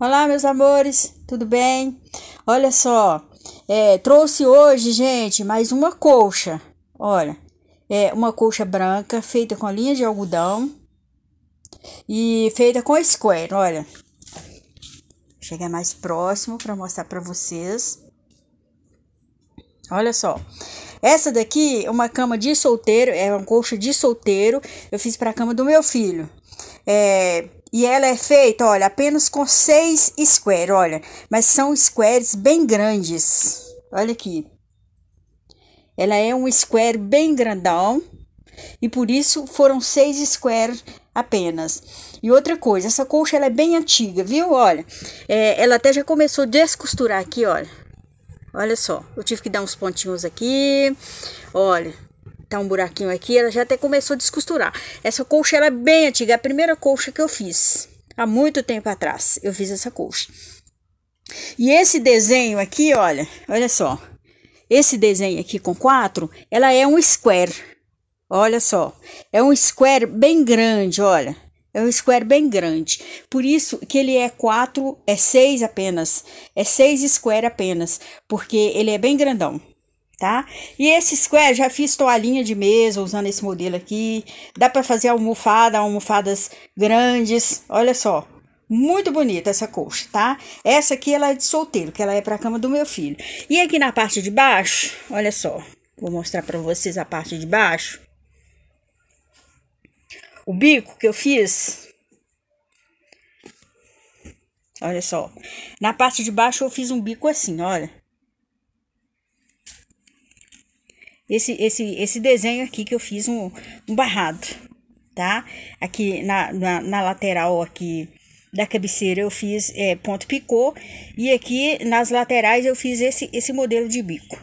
Olá, meus amores, tudo bem? Olha só, é, trouxe hoje, gente, mais uma colcha. Olha, é uma colcha branca feita com linha de algodão e feita com square. Olha, chegar mais próximo para mostrar para vocês. Olha só, essa daqui é uma cama de solteiro, é uma colcha de solteiro. Eu fiz para a cama do meu filho. É, e ela é feita, olha, apenas com seis squares, olha. Mas são squares bem grandes. Olha aqui. Ela é um square bem grandão. E por isso foram seis squares apenas. E outra coisa, essa colcha ela é bem antiga, viu? Olha, é, ela até já começou a descosturar aqui, olha. Olha só, eu tive que dar uns pontinhos aqui. Olha, tá um buraquinho aqui, ela já até começou a descosturar. Essa colcha era é bem antiga, é a primeira colcha que eu fiz. Há muito tempo atrás eu fiz essa colcha. E esse desenho aqui, olha, olha só. Esse desenho aqui com quatro, ela é um square. Olha só, é um square bem grande, olha. É um square bem grande. Por isso que ele é quatro é seis apenas. É seis square apenas, porque ele é bem grandão tá? E esse square, já fiz toalhinha de mesa usando esse modelo aqui. Dá para fazer almofada, almofadas grandes. Olha só, muito bonita essa colcha, tá? Essa aqui ela é de solteiro, que ela é para cama do meu filho. E aqui na parte de baixo, olha só. Vou mostrar para vocês a parte de baixo. O bico que eu fiz. Olha só. Na parte de baixo eu fiz um bico assim, olha. esse, esse, esse desenho aqui que eu fiz um, um barrado, tá? Aqui na, na, na, lateral aqui da cabeceira eu fiz é, ponto picô e aqui nas laterais eu fiz esse, esse modelo de bico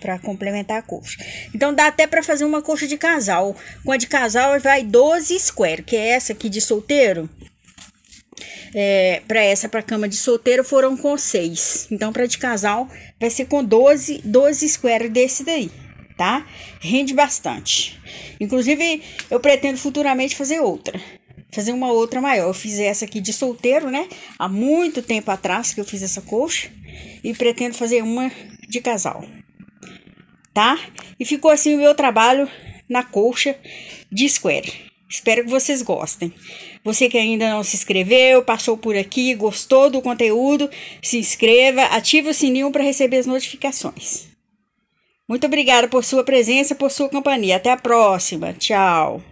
para complementar a coxa. Então dá até para fazer uma coxa de casal. Com a de casal vai 12 square, que é essa aqui de solteiro é, para essa, para cama de solteiro, foram com seis Então, para de casal, vai ser com 12, 12 square desse daí, tá? Rende bastante. Inclusive, eu pretendo futuramente fazer outra. Fazer uma outra maior. Eu fiz essa aqui de solteiro, né? Há muito tempo atrás que eu fiz essa colcha. E pretendo fazer uma de casal. Tá? E ficou assim o meu trabalho na colcha de square. Espero que vocês gostem. Você que ainda não se inscreveu, passou por aqui, gostou do conteúdo, se inscreva, ative o sininho para receber as notificações. Muito obrigada por sua presença, por sua companhia. Até a próxima. Tchau.